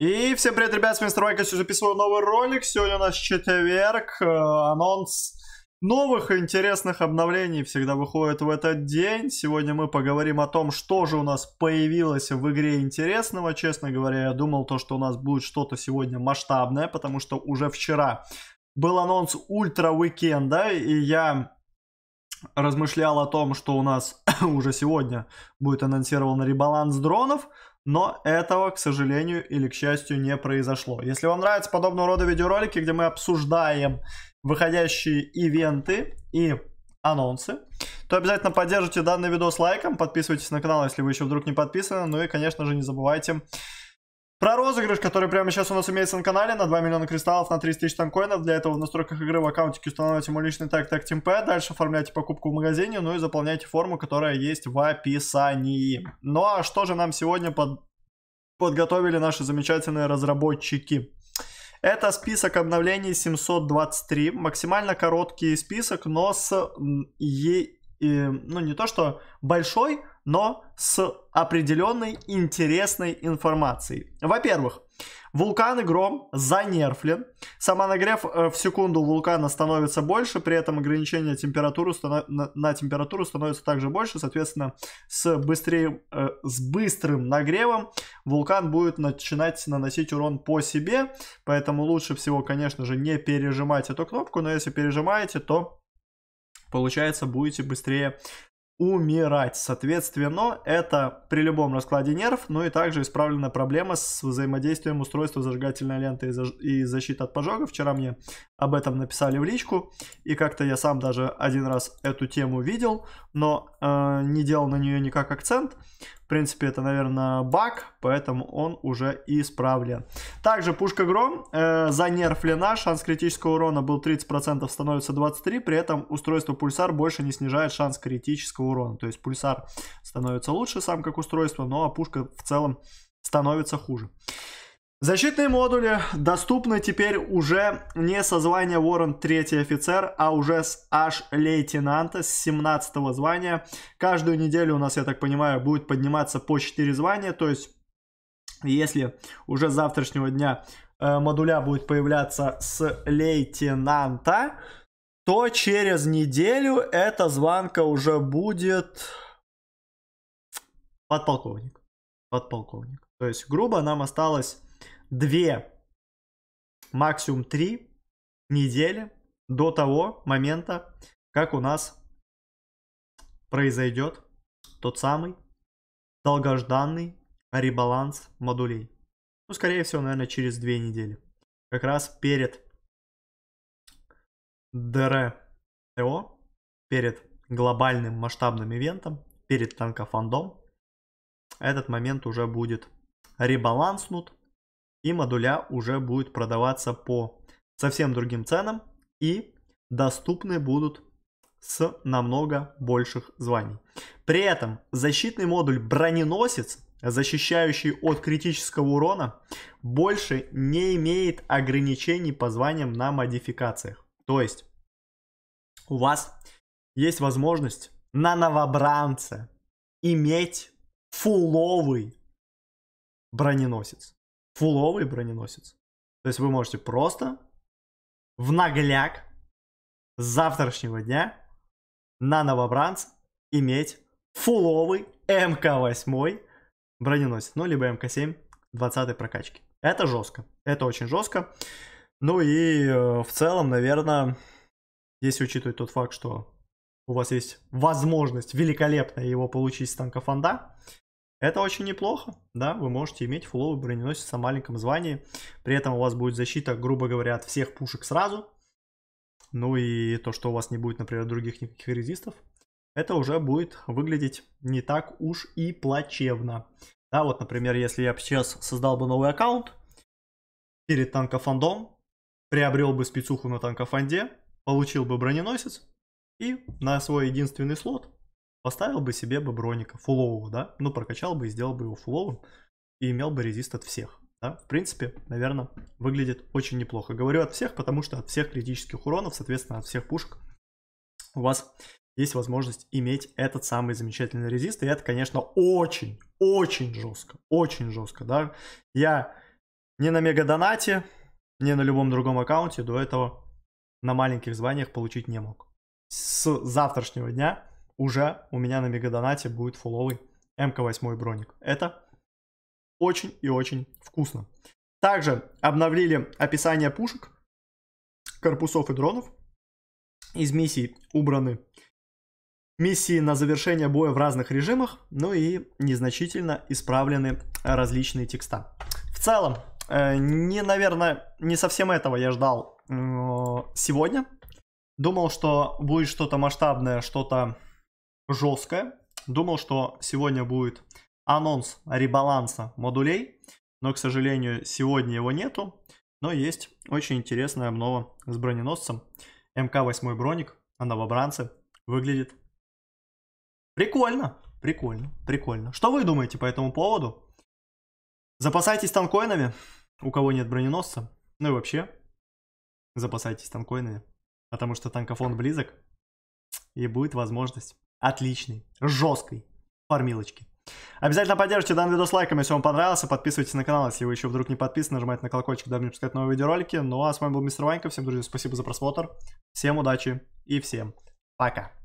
И всем привет, ребят, с вами Стройка, сегодня записываю новый ролик, сегодня у нас четверг, э, анонс новых интересных обновлений всегда выходит в этот день. Сегодня мы поговорим о том, что же у нас появилось в игре интересного. Честно говоря, я думал то, что у нас будет что-то сегодня масштабное, потому что уже вчера был анонс Ультра Уикенда, и я размышлял о том, что у нас уже сегодня будет анонсирован ребаланс дронов, но этого, к сожалению или к счастью, не произошло. Если вам нравятся подобного рода видеоролики, где мы обсуждаем выходящие ивенты и анонсы, то обязательно поддержите данный видос лайком, подписывайтесь на канал, если вы еще вдруг не подписаны, ну и, конечно же, не забывайте про розыгрыш, который прямо сейчас у нас имеется на канале, на 2 миллиона кристаллов, на 30 тысяч танкоинов. Для этого в настройках игры в аккаунтике устанавливайте мой личный тег тег TeamP, дальше оформляйте покупку в магазине, ну и заполняйте форму, которая есть в описании. Ну а что же нам сегодня под подготовили наши замечательные разработчики. Это список обновлений 723, максимально короткий список, но с, е, ну не то что большой, но с определенной интересной информацией. Во-первых, Вулкан и гром занерфлен. Самонагрев э, в секунду вулкана становится больше, при этом ограничение температуры на температуру становится также больше. Соответственно, с, быстрее... Э, с быстрым нагревом вулкан будет начинать наносить урон по себе. Поэтому лучше всего, конечно же, не пережимать эту кнопку, но если пережимаете, то получается, будете быстрее умирать. Соответственно, это при любом раскладе нерв, ну и также исправлена проблема с взаимодействием устройства зажигательной ленты и защиты от пожога. Вчера мне об этом написали в личку, и как-то я сам даже один раз эту тему видел, но э, не делал на нее никак акцент принципе, это, наверное, баг, поэтому он уже исправлен. Также пушка Гром э, занерфлена, шанс критического урона был 30%, становится 23%, при этом устройство Пульсар больше не снижает шанс критического урона. То есть Пульсар становится лучше сам как устройство, но ну, а пушка в целом становится хуже. Защитные модули доступны теперь уже не со звания Ворон 3 офицер, а уже с аж лейтенанта с 17 звания. Каждую неделю у нас, я так понимаю, будет подниматься по 4 звания, то есть если уже с завтрашнего дня э, модуля будет появляться с лейтенанта, то через неделю эта звонка уже будет подполковник. Подполковник. То есть, грубо нам осталось две, максимум три недели до того момента, как у нас произойдет тот самый долгожданный ребаланс модулей. Ну, скорее всего, наверное, через две недели. Как раз перед ДРТО, перед глобальным масштабным ивентом, перед танкофандом, этот момент уже будет ребаланснут, и модуля уже будет продаваться по совсем другим ценам и доступны будут с намного больших званий. При этом защитный модуль броненосец, защищающий от критического урона, больше не имеет ограничений по званиям на модификациях. То есть у вас есть возможность на новобранце иметь фуловый броненосец фуловый броненосец. То есть вы можете просто в нагляк с завтрашнего дня на новобранц иметь фуловый МК-8 броненосец, ну, либо МК-7 20 прокачки. Это жестко, это очень жестко. Ну и э, в целом, наверное, если учитывать тот факт, что у вас есть возможность великолепно его получить с танка фонда, это очень неплохо, да, вы можете иметь фуловый броненосец о маленьком звании, при этом у вас будет защита, грубо говоря, от всех пушек сразу, ну и то, что у вас не будет, например, других никаких резистов, это уже будет выглядеть не так уж и плачевно. Да, вот, например, если я сейчас создал бы новый аккаунт перед танкофандом, приобрел бы спецуху на танкофанде, получил бы броненосец и на свой единственный слот поставил бы себе бы броника фулового, да, ну, прокачал бы и сделал бы его фуловым, и имел бы резист от всех, да, в принципе, наверное, выглядит очень неплохо. Говорю от всех, потому что от всех критических уронов, соответственно, от всех пушек у вас есть возможность иметь этот самый замечательный резист, и это, конечно, очень, очень жестко, очень жестко, да. Я не на мега-донате, не на любом другом аккаунте до этого на маленьких званиях получить не мог. С завтрашнего дня уже у меня на мегадонате будет фуловый МК-8 броник. Это очень и очень вкусно. Также обновили описание пушек, корпусов и дронов. Из миссий убраны миссии на завершение боя в разных режимах, ну и незначительно исправлены различные текста. В целом, э, не, наверное, не совсем этого я ждал э, сегодня. Думал, что будет что-то масштабное, что-то жесткая. Думал, что сегодня будет анонс ребаланса модулей, но, к сожалению, сегодня его нету. Но есть очень интересная обнова с броненосцем. МК-8 броник на новобранце выглядит прикольно, прикольно, прикольно. Что вы думаете по этому поводу? Запасайтесь танкоинами, у кого нет броненосца. Ну и вообще, запасайтесь танкоинами, потому что танкофон близок и будет возможность отличной, жесткой формилочки. Обязательно поддержите данный видос лайком, если вам понравился. Подписывайтесь на канал, если вы еще вдруг не подписаны. Нажимайте на колокольчик, дабы не пропускать новые видеоролики. Ну а с вами был Мистер Ванька. Всем, друзья, спасибо за просмотр. Всем удачи и всем пока.